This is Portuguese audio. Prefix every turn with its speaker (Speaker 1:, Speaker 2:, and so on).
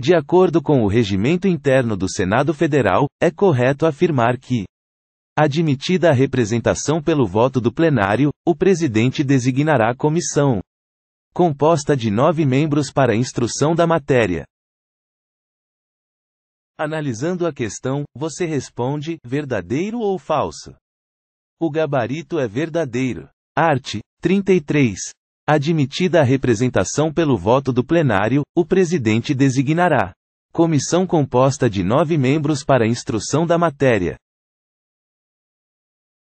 Speaker 1: De acordo com o regimento interno do Senado Federal, é correto afirmar que, admitida a representação pelo voto do plenário, o presidente designará a comissão, composta de nove membros para instrução da matéria. Analisando a questão, você responde: verdadeiro ou falso? O gabarito é verdadeiro. Arte 33. Admitida a representação pelo voto do plenário, o presidente designará comissão composta de nove membros para instrução da matéria.